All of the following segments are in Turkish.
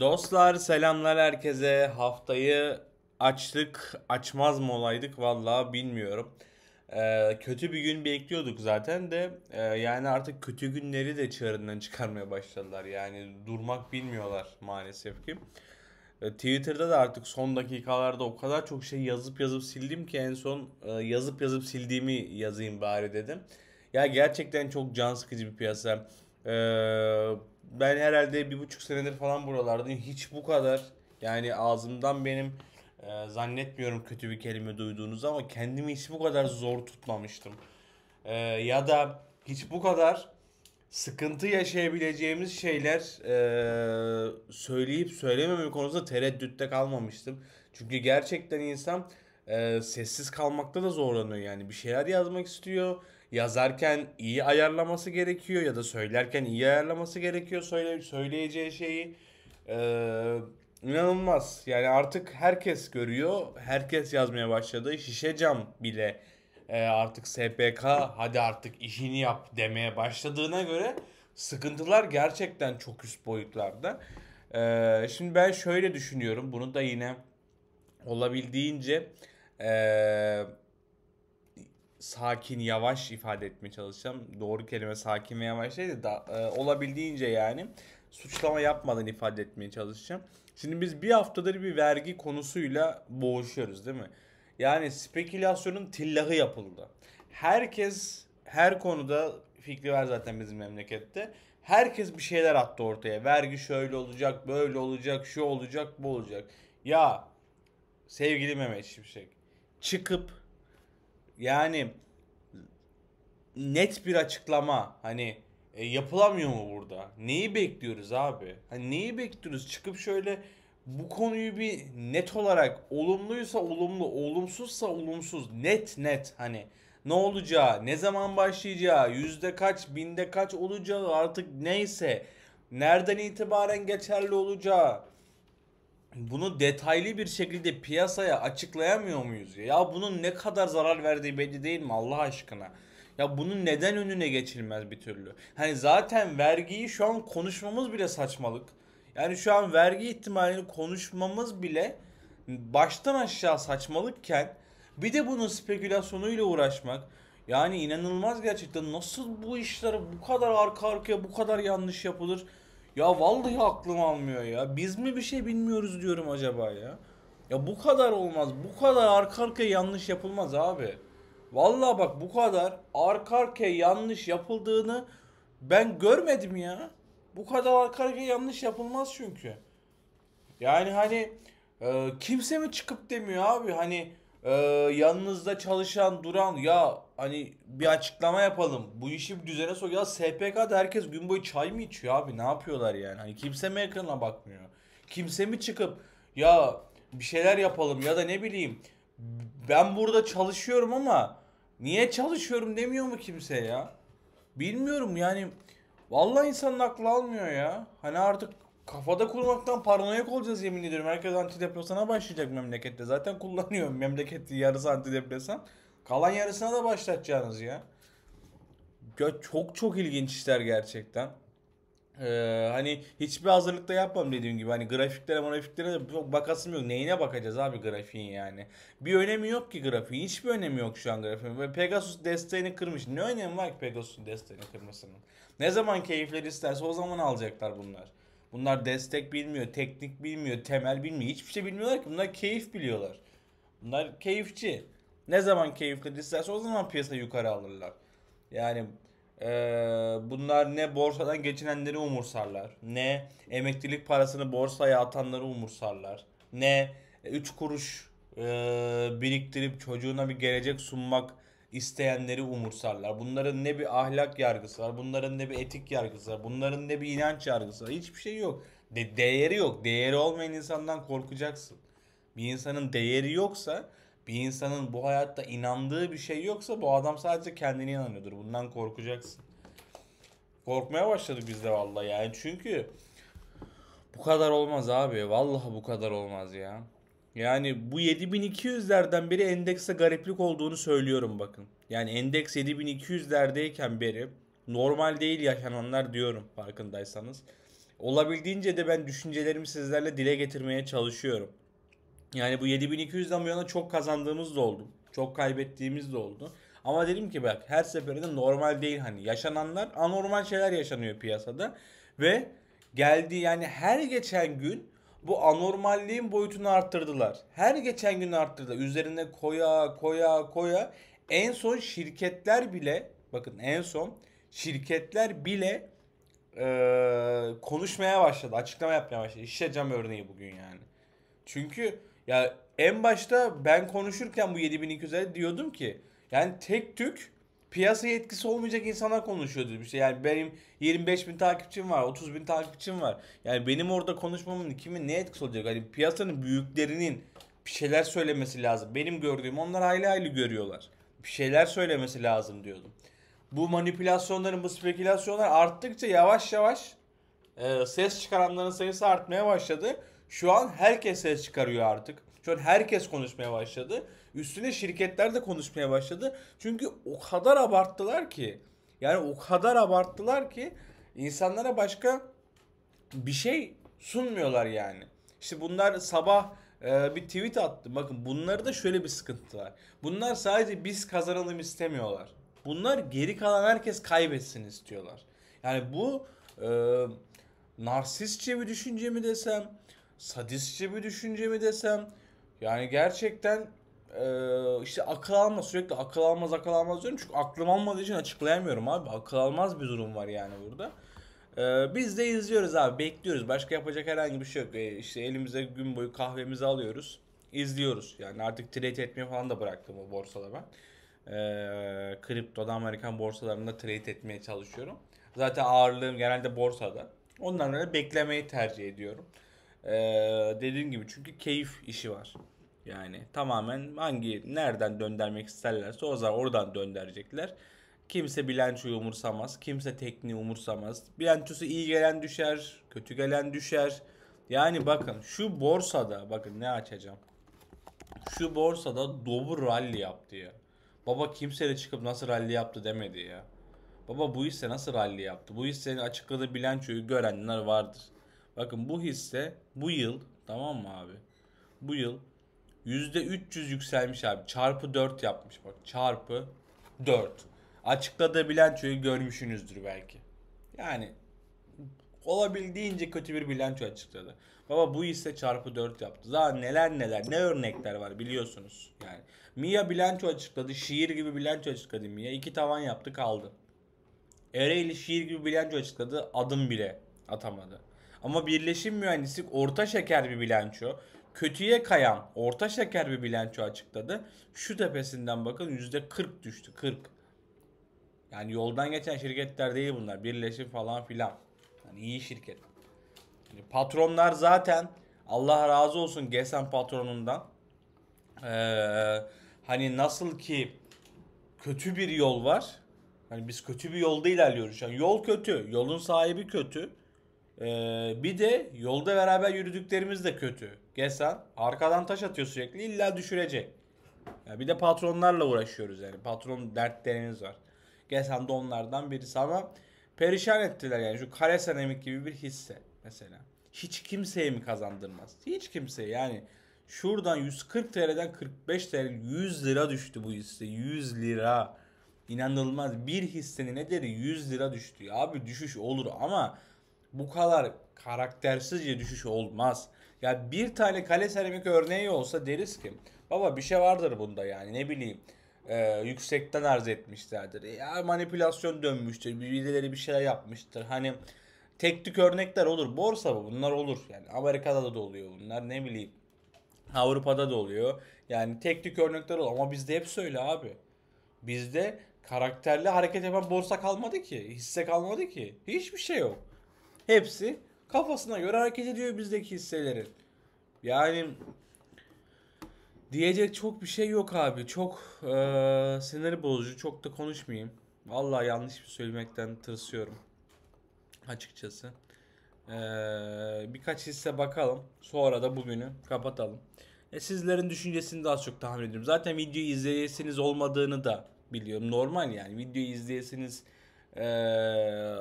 Dostlar selamlar herkese. Haftayı açtık açmaz mı olaydık valla bilmiyorum. Ee, kötü bir gün bekliyorduk zaten de e, yani artık kötü günleri de çığırından çıkarmaya başladılar. Yani durmak bilmiyorlar maalesef ki. E, Twitter'da da artık son dakikalarda o kadar çok şey yazıp yazıp sildim ki en son e, yazıp yazıp sildiğimi yazayım bari dedim. Ya gerçekten çok can sıkıcı bir piyasa. Eee ben herhalde bir buçuk senedir falan buralardayım. Hiç bu kadar yani ağzımdan benim e, zannetmiyorum kötü bir kelime duyduğunuzu ama kendimi hiç bu kadar zor tutmamıştım. E, ya da hiç bu kadar sıkıntı yaşayabileceğimiz şeyler e, söyleyip söylememe konusunda tereddütte kalmamıştım. Çünkü gerçekten insan e, sessiz kalmakta da zorlanıyor yani bir şeyler yazmak istiyor yazarken iyi ayarlaması gerekiyor ya da söylerken iyi ayarlaması gerekiyor söyle söyleyeceği şeyi. Ee, inanılmaz. Yani artık herkes görüyor. Herkes yazmaya başladı. Şişe cam bile e, artık SPK hadi artık işini yap demeye başladığına göre sıkıntılar gerçekten çok üst boyutlarda. Ee, şimdi ben şöyle düşünüyorum. Bunu da yine olabildiğince eee sakin yavaş ifade etmeye çalışacağım. Doğru kelime sakin ve yavaş değil de da, e, olabildiğince yani suçlama yapmadan ifade etmeye çalışacağım. Şimdi biz bir haftadır bir vergi konusuyla boğuşuyoruz değil mi? Yani spekülasyonun tillahı yapıldı. Herkes her konuda fikri var zaten bizim memlekette. Herkes bir şeyler attı ortaya. Vergi şöyle olacak, böyle olacak, şu olacak, bu olacak. Ya sevgili Mehmet Şimşek çıkıp yani net bir açıklama hani e, yapılamıyor mu burada? Neyi bekliyoruz abi? Hani neyi bekliyoruz? Çıkıp şöyle bu konuyu bir net olarak olumluysa olumlu, olumsuzsa olumsuz, net net hani ne olacağı, ne zaman başlayacağı, yüzde kaç, binde kaç olacağı artık neyse, nereden itibaren geçerli olacağı, bunu detaylı bir şekilde piyasaya açıklayamıyor muyuz? Ya bunun ne kadar zarar verdiği belli değil mi Allah aşkına? Ya bunun neden önüne geçilmez bir türlü? Hani zaten vergiyi şu an konuşmamız bile saçmalık. Yani şu an vergi ihtimalini konuşmamız bile baştan aşağı saçmalıkken bir de bunun spekülasyonuyla uğraşmak yani inanılmaz gerçekten nasıl bu işler bu kadar arka arkaya bu kadar yanlış yapılır? Ya vallahi aklım almıyor ya. Biz mi bir şey bilmiyoruz diyorum acaba ya. Ya bu kadar olmaz. Bu kadar arka arkaya yanlış yapılmaz abi. Vallahi bak bu kadar arka arkaya yanlış yapıldığını ben görmedim ya. Bu kadar arka arkaya yanlış yapılmaz çünkü. Yani hani e, kimse mi çıkıp demiyor abi hani e, yanınızda çalışan duran ya hani bir açıklama yapalım. Bu işi bir düzene sok. Ya SPK'da herkes gün boyu çay mı içiyor abi? Ne yapıyorlar yani? Hani kimse mi ekrana bakmıyor? Kimse mi çıkıp ya bir şeyler yapalım ya da ne bileyim ben burada çalışıyorum ama niye çalışıyorum demiyor mu kimse ya? Bilmiyorum yani vallahi insanın aklı almıyor ya. Hani artık Kafada kurmaktan paranoyak olacağız yemin ediyorum. Herkes antidepresana başlayacak memlekette. Zaten kullanıyorum memleketi yarısı antidepresan. Kalan yarısına da başlatacağınız ya. ya çok çok ilginç işler gerçekten. Ee, hani hiçbir hazırlıkta yapmam dediğim gibi. Hani grafiklere grafiklere de çok bakasım yok. Neyine bakacağız abi grafiğin yani. Bir önemi yok ki grafiğin. Hiçbir önemi yok şu an grafiğin. Ve Pegasus desteğini kırmış. Ne önemi var ki Pegasus'un desteğini kırmasının? Ne zaman keyifleri isterse o zaman alacaklar bunlar. Bunlar destek bilmiyor, teknik bilmiyor, temel bilmiyor. Hiçbir şey bilmiyorlar ki. Bunlar keyif biliyorlar. Bunlar keyifçi. Ne zaman keyiflediyse o zaman piyasa yukarı alırlar. Yani ee, bunlar ne borsadan geçinenleri umursarlar. Ne emeklilik parasını borsaya atanları umursarlar. Ne 3 kuruş e, biriktirip çocuğuna bir gelecek sunmak isteyenleri umursarlar. Bunların ne bir ahlak yargısı var, bunların ne bir etik yargısı var, bunların ne bir inanç yargısı var. Hiçbir şey yok. De değeri yok. Değeri olmayan insandan korkacaksın. Bir insanın değeri yoksa, bir insanın bu hayatta inandığı bir şey yoksa bu adam sadece kendine inanıyordur. Bundan korkacaksın. Korkmaya başladık biz de vallahi yani. Çünkü bu kadar olmaz abi. Vallahi bu kadar olmaz ya. Yani bu 7200'lerden beri endekse gariplik olduğunu söylüyorum bakın. Yani endeks 7200'lerdeyken beri normal değil yaşananlar diyorum farkındaysanız. Olabildiğince de ben düşüncelerimi sizlerle dile getirmeye çalışıyorum. Yani bu 7200'den bu yana çok kazandığımız da oldu. Çok kaybettiğimiz de oldu. Ama dedim ki bak her seferinde normal değil hani yaşananlar anormal şeyler yaşanıyor piyasada. Ve geldi yani her geçen gün bu anormalliğin boyutunu arttırdılar. Her geçen gün arttırdılar. Üzerine koya koya koya en son şirketler bile bakın en son şirketler bile e, konuşmaya başladı. Açıklama yapmaya başladı. İşte cam örneği bugün yani. Çünkü ya en başta ben konuşurken bu 7200'e diyordum ki yani tek tük piyasaya etkisi olmayacak insanlar konuşuyordu. İşte yani benim 25 bin takipçim var, 30 bin takipçim var. Yani benim orada konuşmamın kimin ne etkisi olacak? Hani piyasanın büyüklerinin bir şeyler söylemesi lazım. Benim gördüğüm onlar aile aile görüyorlar. Bir şeyler söylemesi lazım diyordum. Bu manipülasyonların, bu spekülasyonlar arttıkça yavaş yavaş e, ses çıkaranların sayısı artmaya başladı. Şu an herkes ses çıkarıyor artık. Şu an herkes konuşmaya başladı. Üstüne şirketler de konuşmaya başladı. Çünkü o kadar abarttılar ki. Yani o kadar abarttılar ki insanlara başka bir şey sunmuyorlar yani. İşte bunlar sabah e, bir tweet attı. Bakın bunları da şöyle bir sıkıntı var. Bunlar sadece biz kazanalım istemiyorlar. Bunlar geri kalan herkes kaybetsin istiyorlar. Yani bu e, narsistçe bir düşünce mi desem, sadistçe bir düşünce mi desem yani gerçekten ee, işte akıl almaz sürekli akıl almaz akıl almaz diyorum çünkü aklım almadığı için açıklayamıyorum abi akıl almaz bir durum var yani burada. Ee, biz de izliyoruz abi bekliyoruz başka yapacak herhangi bir şey yok ee, işte elimize gün boyu kahvemizi alıyoruz izliyoruz yani artık trade etmeye falan da bıraktım o borsada ben. Ee, kriptoda Amerikan borsalarında trade etmeye çalışıyorum. Zaten ağırlığım genelde borsada. Ondan dolayı beklemeyi tercih ediyorum. Ee, dediğim gibi çünkü keyif işi var. Yani tamamen hangi nereden döndürmek isterlerse o zaman oradan döndürecekler. Kimse bilançoyu umursamaz. Kimse tekniği umursamaz. Bilançosu iyi gelen düşer. Kötü gelen düşer. Yani bakın şu borsada bakın ne açacağım. Şu borsada Dobur rally yaptı ya. Baba kimse de çıkıp nasıl rally yaptı demedi ya. Baba bu hisse nasıl rally yaptı? Bu hissenin açıkladığı bilançoyu görenler vardır. Bakın bu hisse bu yıl tamam mı abi? Bu yıl %300 yükselmiş abi. Çarpı 4 yapmış bak. Çarpı 4. açıkladı bilançoyu görmüşsünüzdür belki. Yani olabildiğince kötü bir bilanço açıkladı. Baba bu ise çarpı 4 yaptı. Daha neler neler ne örnekler var biliyorsunuz. Yani Mia bilanço açıkladı. Şiir gibi bilanço açıkladı Mia. iki tavan yaptı kaldı. Ereğli şiir gibi bilanço açıkladı. Adım bile atamadı. Ama birleşim mühendislik orta şeker bir bilanço kötüye kayan orta şeker bir bilanço açıkladı. Şu tepesinden bakın %40 düştü 40. Yani yoldan geçen şirketler değil bunlar. Birleşim falan filan. Yani iyi şirket. Yani patronlar zaten Allah razı olsun Gesen patronundan. Ee, hani nasıl ki kötü bir yol var. Hani biz kötü bir yolda ilerliyoruz. Yani yol kötü. Yolun sahibi kötü. Ee, bir de yolda beraber yürüdüklerimiz de kötü. Gesan arkadan taş atıyor sürekli illa düşürecek. Ya bir de patronlarla uğraşıyoruz yani. Patron dertleriniz var. Gesan da onlardan birisi ama perişan ettiler yani. Şu kare senemik gibi bir hisse mesela. Hiç kimseye mi kazandırmaz? Hiç kimseye yani. Şuradan 140 TL'den 45 TL 100 lira düştü bu hisse. 100 lira. İnanılmaz. Bir hissenin ne dedi 100 lira düştü. Abi düşüş olur ama bu kadar karaktersizce düşüş olmaz. Ya bir tane kale seramik örneği olsa deriz ki baba bir şey vardır bunda yani ne bileyim e, yüksekten arz etmişlerdir. E, ya manipülasyon dönmüştür. Birileri bir şeyler yapmıştır. Hani tek tük örnekler olur. Borsa bu. Bunlar olur. Yani Amerika'da da oluyor bunlar. Ne bileyim. Avrupa'da da oluyor. Yani tek tük örnekler olur. Ama bizde hep söyle abi. Bizde karakterli hareket yapan borsa kalmadı ki. Hisse kalmadı ki. Hiçbir şey yok. Hepsi kafasına göre hareket ediyor bizdeki hisselerin. Yani diyecek çok bir şey yok abi. Çok e, sinir bozucu. Çok da konuşmayayım. Vallahi yanlış bir söylemekten tırsıyorum. Açıkçası. E, birkaç hisse bakalım. Sonra da bugünü kapatalım. E, sizlerin düşüncesini daha çok tahmin ediyorum. Zaten videoyu izleyesiniz olmadığını da biliyorum. Normal yani. Videoyu izleyesiniz e,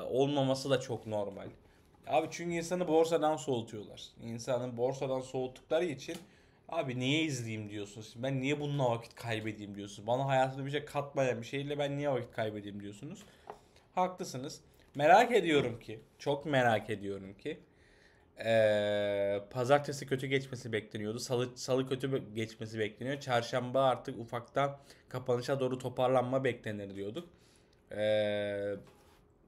olmaması da çok normal. Abi çünkü insanı borsadan soğutuyorlar. İnsanı borsadan soğuttukları için abi niye izleyeyim diyorsunuz. Ben niye bununla vakit kaybedeyim diyorsunuz. Bana hayatımda bir şey katmayan bir şeyle ben niye vakit kaybedeyim diyorsunuz. Haklısınız. Merak ediyorum ki, çok merak ediyorum ki ee, pazartesi kötü geçmesi bekleniyordu. Salı, salı kötü geçmesi bekleniyor. Çarşamba artık ufaktan kapanışa doğru toparlanma beklenir diyorduk. Ee,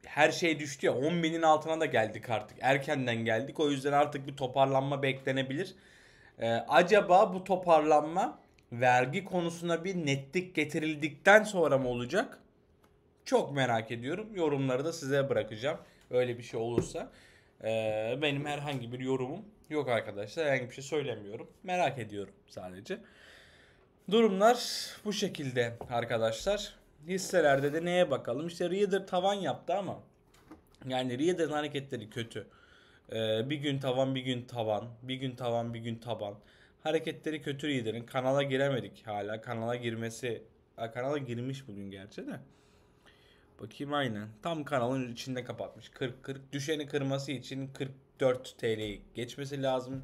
her şey düştü ya 10 binin altına da geldik artık. Erkenden geldik. O yüzden artık bir toparlanma beklenebilir. Ee, acaba bu toparlanma vergi konusuna bir netlik getirildikten sonra mı olacak? Çok merak ediyorum. Yorumları da size bırakacağım. Öyle bir şey olursa. Ee, benim herhangi bir yorumum yok arkadaşlar. Herhangi bir şey söylemiyorum. Merak ediyorum sadece. Durumlar bu şekilde arkadaşlar. Hisselerde de neye bakalım? İşte Reader tavan yaptı ama yani Reader'ın hareketleri kötü. Ee, bir gün tavan, bir gün tavan, bir gün tavan, bir gün taban. Hareketleri kötü Reader'ın. Kanala giremedik hala. Kanala girmesi, kanala girmiş bugün gerçi de. Bakayım aynen. Tam kanalın içinde kapatmış. 40 40 düşeni kırması için 44 TL'yi geçmesi lazım.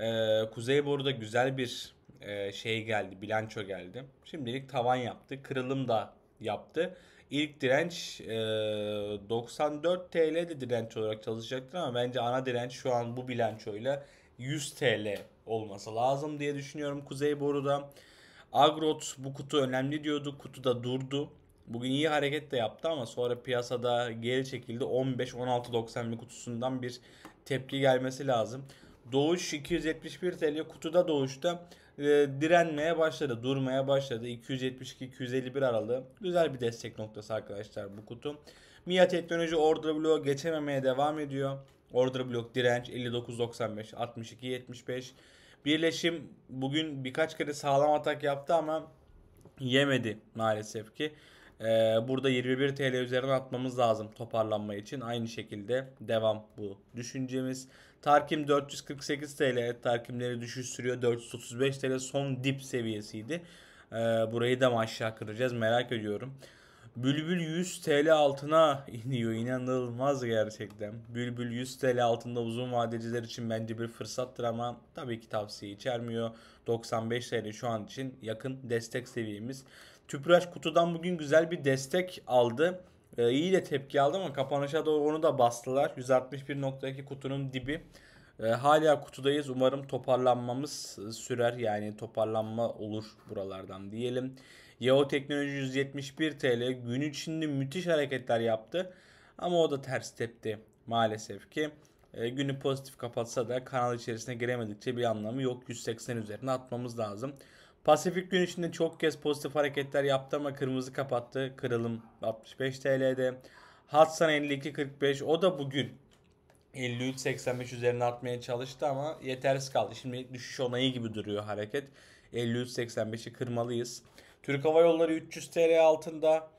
Ee, Kuzey Boru'da güzel bir e, şey geldi, bilanço geldi. Şimdilik tavan yaptı. Kırılım da yaptı. İlk direnç e, 94 TL de direnç olarak çalışacaktır ama bence ana direnç şu an bu bilançoyla 100 TL olması lazım diye düşünüyorum Kuzey Boru'da. Agrot bu kutu önemli diyordu. Kutuda durdu. Bugün iyi hareket de yaptı ama sonra piyasada geri çekildi. 15 bir kutusundan bir tepki gelmesi lazım. Doğuş 271 TL kutuda doğuşta e, direnmeye başladı, durmaya başladı. 272-251 aralığı güzel bir destek noktası arkadaşlar bu kutu. MIA teknoloji order bloğu geçememeye devam ediyor. Order blok direnç 59.95, 62.75. Birleşim bugün birkaç kere sağlam atak yaptı ama yemedi maalesef ki. Ee, burada 21 TL üzerine atmamız lazım toparlanma için. Aynı şekilde devam bu düşüncemiz. Tarkim 448 TL tarkimleri düşüş sürüyor. 435 TL son dip seviyesiydi. Ee, burayı da mı aşağı kıracağız merak ediyorum. Bülbül 100 TL altına iniyor. inanılmaz gerçekten. Bülbül 100 TL altında uzun vadeciler için bence bir fırsattır ama tabii ki tavsiye içermiyor. 95 TL şu an için yakın destek seviyemiz. Tüpraş kutudan bugün güzel bir destek aldı. E, iyi de tepki aldı ama kapanışa doğru onu da bastılar. 161.2 kutunun dibi. E, hala kutudayız. Umarım toparlanmamız sürer. Yani toparlanma olur buralardan diyelim. Yahoo Teknoloji 171 TL gün içinde müthiş hareketler yaptı. Ama o da ters tepti maalesef ki. E, günü pozitif kapatsa da kanal içerisine giremedikçe bir anlamı yok. 180 üzerine atmamız lazım. Pasifik gün içinde çok kez pozitif hareketler yaptı ama kırmızı kapattı. Kırılım 65 TL'de. Hatsan 52.45 o da bugün 53.85 üzerine atmaya çalıştı ama yetersiz kaldı. Şimdi düşüş onayı gibi duruyor hareket. 53.85'i kırmalıyız. Türk Hava Yolları 300 TL altında.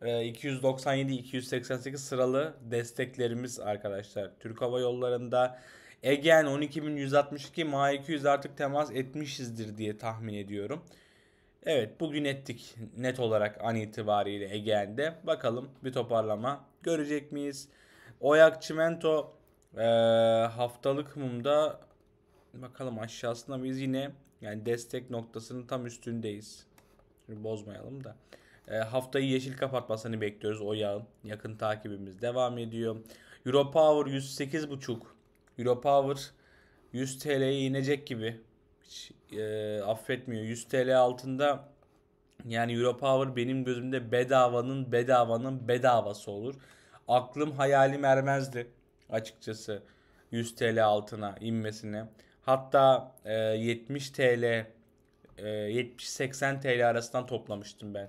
297-288 e, sıralı desteklerimiz arkadaşlar. Türk Hava Yolları'nda Egen 12.162 MA200 artık temas etmişizdir diye tahmin ediyorum. Evet bugün ettik net olarak an itibariyle Ege'nde. Bakalım bir toparlama görecek miyiz? Oyak Çimento e, haftalık mumda bakalım aşağısında biz yine yani destek noktasının tam üstündeyiz. bozmayalım da. E, haftayı yeşil kapatmasını bekliyoruz Oyak'ın. Yakın takibimiz devam ediyor. Euro Power 108.5 Europower 100 TL'ye inecek gibi. Hiç e, affetmiyor. 100 TL altında yani Europower benim gözümde bedavanın bedavanın bedavası olur. Aklım hayalim ermezdi açıkçası 100 TL altına inmesine. Hatta e, 70 TL 70-80 TL arasından toplamıştım ben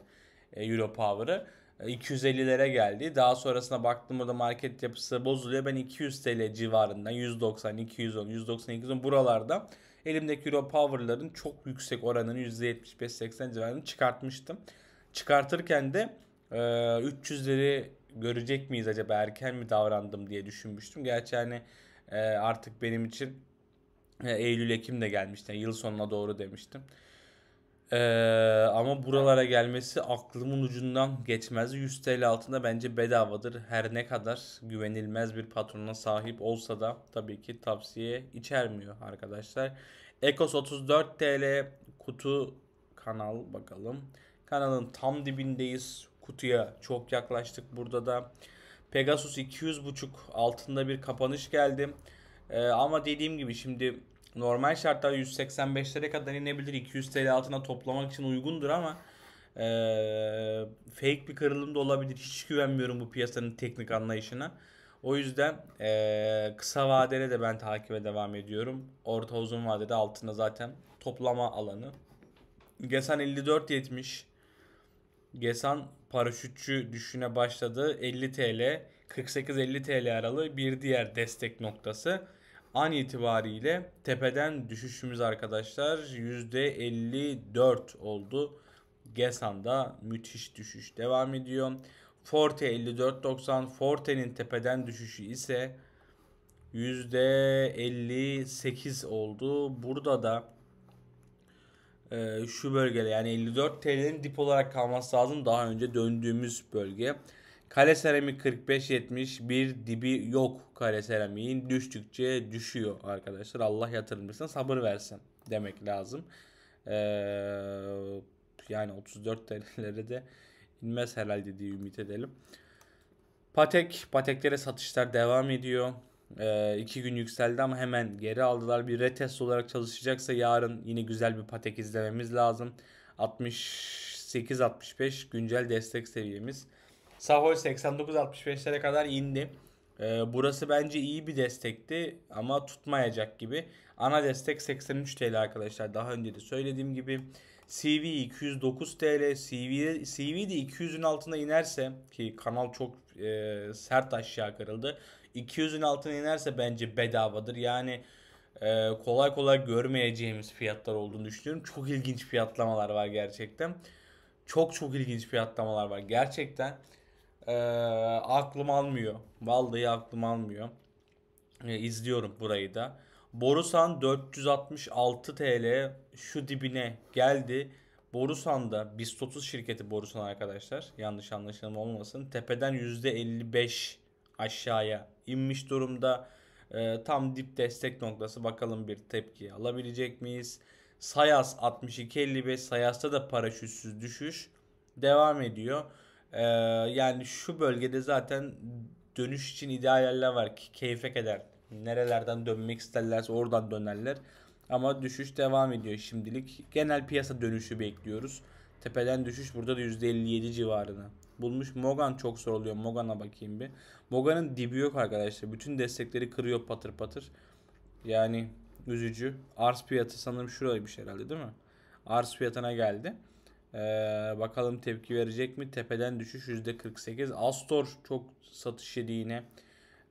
e, Euro Power'ı. 250'lere geldi. Daha sonrasına baktım burada market yapısı bozuluyor. Ben 200 TL civarından 190, 210, 190, 210 buralarda elimdeki Euro Power'ların çok yüksek oranını %75-80 civarını çıkartmıştım. Çıkartırken de 300'leri görecek miyiz acaba erken mi davrandım diye düşünmüştüm. Gerçi hani artık benim için Eylül-Ekim de gelmişti. Yani yıl sonuna doğru demiştim. Ee, ama buralara gelmesi aklımın ucundan geçmez. 100 TL altında bence bedavadır. Her ne kadar güvenilmez bir patrona sahip olsa da tabii ki tavsiye içermiyor arkadaşlar. Ecos 34 TL kutu kanal bakalım. Kanalın tam dibindeyiz. Kutuya çok yaklaştık burada da. Pegasus 200.5 altında bir kapanış geldi. Ee, ama dediğim gibi şimdi normal şartlarda 185'lere kadar inebilir. 200 TL altına toplamak için uygundur ama e, fake bir kırılım da olabilir. Hiç güvenmiyorum bu piyasanın teknik anlayışına. O yüzden e, kısa vadede de ben takibe devam ediyorum. Orta uzun vadede altında zaten toplama alanı. Gesan 54.70 Gesan paraşütçü düşüne başladı. 50 TL 48-50 TL aralı bir diğer destek noktası. An itibariyle tepeden düşüşümüz arkadaşlar %54 oldu. Gesan'da müthiş düşüş devam ediyor. Forte 54.90 Forte'nin tepeden düşüşü ise %58 oldu. Burada da e, şu bölgede yani 54 TL'nin dip olarak kalması lazım daha önce döndüğümüz bölge. Kale seramik 45 70 bir dibi yok kare seramiğin düştükçe düşüyor arkadaşlar. Allah yatırımcısına sabır versin demek lazım. Ee, yani 34 TL'lere de inmez herhalde diye ümit edelim. Patek, pateklere satışlar devam ediyor. Ee, gün yükseldi ama hemen geri aldılar. Bir retest olarak çalışacaksa yarın yine güzel bir patek izlememiz lazım. 68-65 güncel destek seviyemiz. Sahol 89 89.65'lere kadar indi. Ee, burası bence iyi bir destekti ama tutmayacak gibi. Ana destek 83 TL arkadaşlar. Daha önce de söylediğim gibi CV 209 TL. CV, CV de 200'ün altına inerse ki kanal çok e, sert aşağı kırıldı. 200'ün altına inerse bence bedavadır. Yani e, kolay kolay görmeyeceğimiz fiyatlar olduğunu düşünüyorum. Çok ilginç fiyatlamalar var gerçekten. Çok çok ilginç fiyatlamalar var gerçekten. Ee, aklım almıyor. Vallahi aklım almıyor. Ee, izliyorum burayı da. Borusan 466 TL şu dibine geldi. Borusan'da BIST 30 şirketi Borusan arkadaşlar. Yanlış anlaşılma olmasın. Tepeden %55 aşağıya inmiş durumda. E, tam dip destek noktası. Bakalım bir tepki alabilecek miyiz? Sayas 62.55 Sayas'ta da paraşütsüz düşüş devam ediyor. Ee, yani şu bölgede zaten dönüş için ideal yerler var ki keyfe eder. Nerelerden dönmek isterlerse oradan dönerler. Ama düşüş devam ediyor şimdilik. Genel piyasa dönüşü bekliyoruz. Tepeden düşüş burada da %57 civarına. Bulmuş Mogan çok soruluyor. Mogan'a bakayım bir. Mogan'ın dibi yok arkadaşlar. Bütün destekleri kırıyor patır patır. Yani üzücü. Arz fiyatı sanırım şuraymış herhalde değil mi? Arz fiyatına geldi. Ee, bakalım tepki verecek mi? Tepeden düşüş %48. Astor çok satış yedi yine.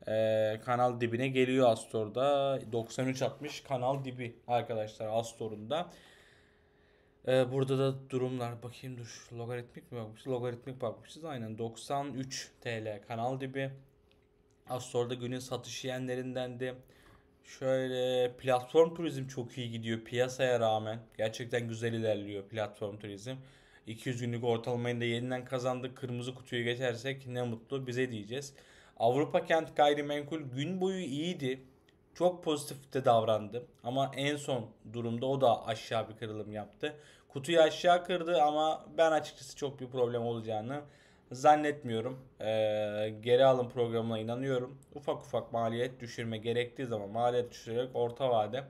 Ee, kanal dibine geliyor Astor'da. 93.60 kanal dibi arkadaşlar Astor'un da. Ee, burada da durumlar bakayım dur logaritmik mi bakmışız? Logaritmik bakmışız aynen 93 TL kanal dibi. Astor'da günün satış yiyenlerindendi. Şöyle platform turizm çok iyi gidiyor piyasaya rağmen. Gerçekten güzel ilerliyor platform turizm. 200 günlük ortalamayı da yeniden kazandık. Kırmızı kutuyu geçersek ne mutlu bize diyeceğiz. Avrupa Kent Gayrimenkul gün boyu iyiydi. Çok pozitif de davrandı. Ama en son durumda o da aşağı bir kırılım yaptı. Kutuyu aşağı kırdı ama ben açıkçası çok bir problem olacağını zannetmiyorum. Ee, geri alım programına inanıyorum. Ufak ufak maliyet düşürme gerektiği zaman maliyet düşürerek orta vade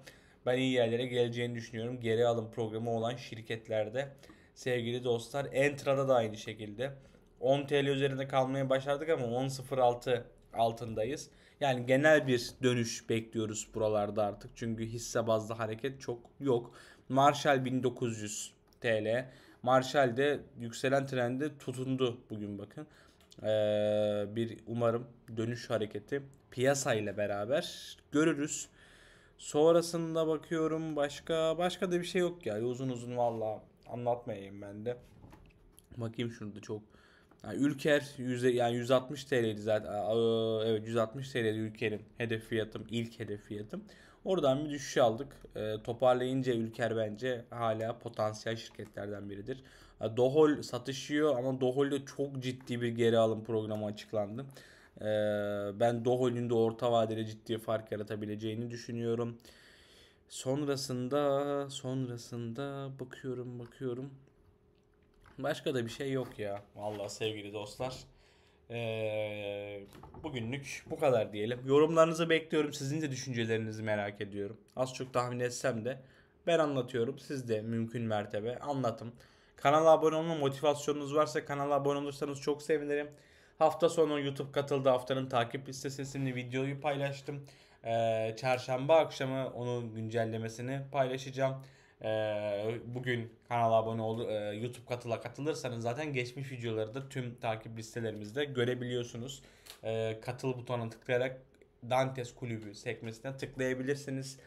ben iyi yerlere geleceğini düşünüyorum. Geri alım programı olan şirketlerde sevgili dostlar. Entra'da da aynı şekilde. 10 TL üzerinde kalmaya başardık ama 10.06 altındayız. Yani genel bir dönüş bekliyoruz buralarda artık. Çünkü hisse bazlı hareket çok yok. Marshall 1900 TL. Marshall de yükselen trendi tutundu bugün bakın. Ee, bir umarım dönüş hareketi piyasayla beraber görürüz. Sonrasında bakıyorum başka başka da bir şey yok ya. Uzun uzun valla anlatmayayım ben de. Bakayım şurada çok. Yani Ülker 100, yani 160 TL'ydi zaten. Ee, evet 160 TL'ydi Ülker'in hedef fiyatım, ilk hedef fiyatım. Oradan bir düşüş aldık. E, toparlayınca Ülker bence hala potansiyel şirketlerden biridir. E, Dohol satışıyor ama Dohol'de çok ciddi bir geri alım programı açıklandı. E, ben Dohol'ün de orta vadede ciddi fark yaratabileceğini düşünüyorum. Sonrasında sonrasında bakıyorum bakıyorum. Başka da bir şey yok ya. Vallahi sevgili dostlar. Ee, bugünlük bu kadar diyelim. Yorumlarınızı bekliyorum. Sizin de düşüncelerinizi merak ediyorum. Az çok tahmin etsem de ben anlatıyorum. Siz de mümkün mertebe anlatın. Kanala abone olma motivasyonunuz varsa kanala abone olursanız çok sevinirim. Hafta sonu YouTube katıldı haftanın takip listesi isimli videoyu paylaştım. Ee, çarşamba akşamı onun güncellemesini paylaşacağım e, bugün kanala abone ol, e, YouTube katıla katılırsanız zaten geçmiş videoları da tüm takip listelerimizde görebiliyorsunuz. E, katıl butonuna tıklayarak Dantes Kulübü sekmesine tıklayabilirsiniz.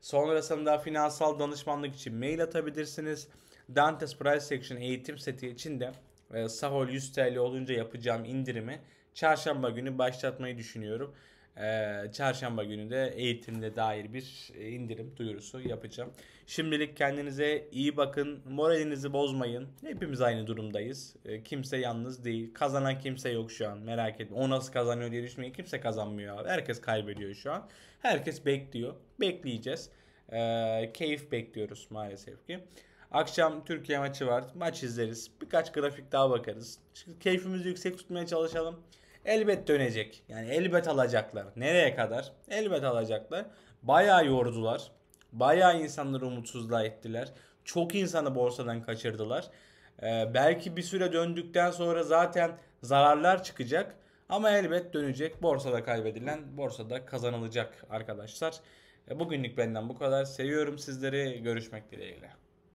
Sonrasında finansal danışmanlık için mail atabilirsiniz. Dantes Price Section eğitim seti için de e, Sahol 100 TL olunca yapacağım indirimi çarşamba günü başlatmayı düşünüyorum. Ee, çarşamba günü de eğitimle dair bir e, indirim duyurusu yapacağım. Şimdilik kendinize iyi bakın. Moralinizi bozmayın. Hepimiz aynı durumdayız. Ee, kimse yalnız değil. Kazanan kimse yok şu an. Merak etme. O nasıl kazanıyor diye düşünmeyin. Kimse kazanmıyor. Herkes kaybediyor şu an. Herkes bekliyor. Bekleyeceğiz. Ee, keyif bekliyoruz maalesef ki. Akşam Türkiye maçı var. Maç izleriz. Birkaç grafik daha bakarız. Şimdi keyfimizi yüksek tutmaya çalışalım elbet dönecek. Yani elbet alacaklar. Nereye kadar? Elbet alacaklar. Bayağı yordular. Bayağı insanları umutsuzluğa ettiler. Çok insanı borsadan kaçırdılar. Ee, belki bir süre döndükten sonra zaten zararlar çıkacak. Ama elbet dönecek. Borsada kaybedilen borsada kazanılacak arkadaşlar. E, bugünlük benden bu kadar. Seviyorum sizleri. Görüşmek dileğiyle.